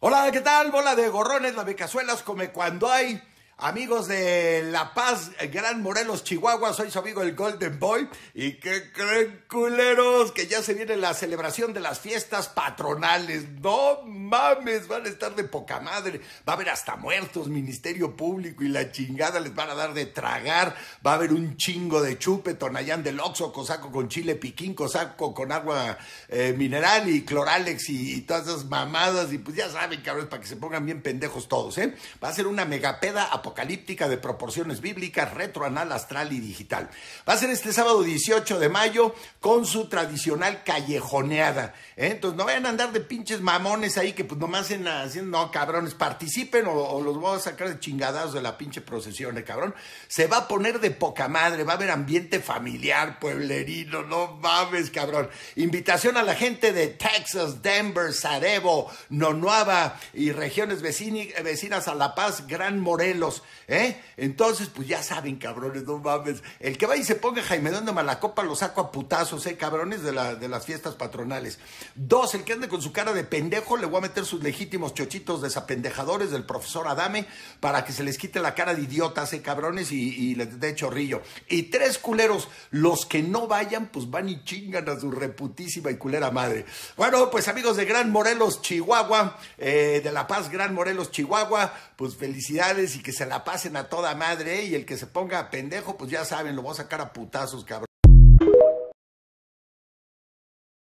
Hola, ¿qué tal? Bola de gorrones, las becazuelas, come cuando hay. Amigos de La Paz, Gran Morelos, Chihuahua, soy su amigo el Golden Boy. ¿Y qué creen, culeros? Que ya se viene la celebración de las fiestas patronales. No mames, van a estar de poca madre. Va a haber hasta muertos, Ministerio Público y la chingada les van a dar de tragar. Va a haber un chingo de chupe, Tonayán del Oxo, cosaco con chile piquín, cosaco con agua eh, mineral y cloralex y, todas esas mamadas. Y pues ya saben, es para que se pongan bien pendejos todos, ¿eh? Va a ser una megapeda a apocalíptica de proporciones bíblicas, retroanal, astral y digital. Va a ser este sábado 18 de mayo con su tradicional callejoneada. ¿eh? Entonces no vayan a andar de pinches mamones ahí que pues nomás hacen haciendo, no cabrones, participen o, los voy a sacar de chingadas de la pinche procesión, cabrón. Se va a poner de poca madre, va a haber ambiente familiar, pueblerino, no mames, cabrón. Invitación a la gente de Texas, Denver, Sarebo, Nonuava y regiones vecinas a La Paz, Gran Morelos. ¿eh? Entonces, pues ya saben, cabrones, no mames. El que va y se ponga Jaime Dónde Malacopa lo saco a putazos, ¿eh? Cabrones de, de las fiestas patronales. Dos, el que ande con su cara de pendejo, le voy a meter sus legítimos chochitos desapendejadores del profesor Adame para que se les quite la cara de idiotas, ¿eh? Cabrones, y, les dé chorrillo. Y tres, culeros, los que no vayan, pues van y chingan a su reputísima y culera madre. Bueno, pues amigos de Gran Morelos, Chihuahua, eh, de La Paz, Gran Morelos, Chihuahua, pues felicidades y que se la pasen a toda madre y el que se ponga pendejo, pues ya saben, lo voy a sacar a putazos, cabrón.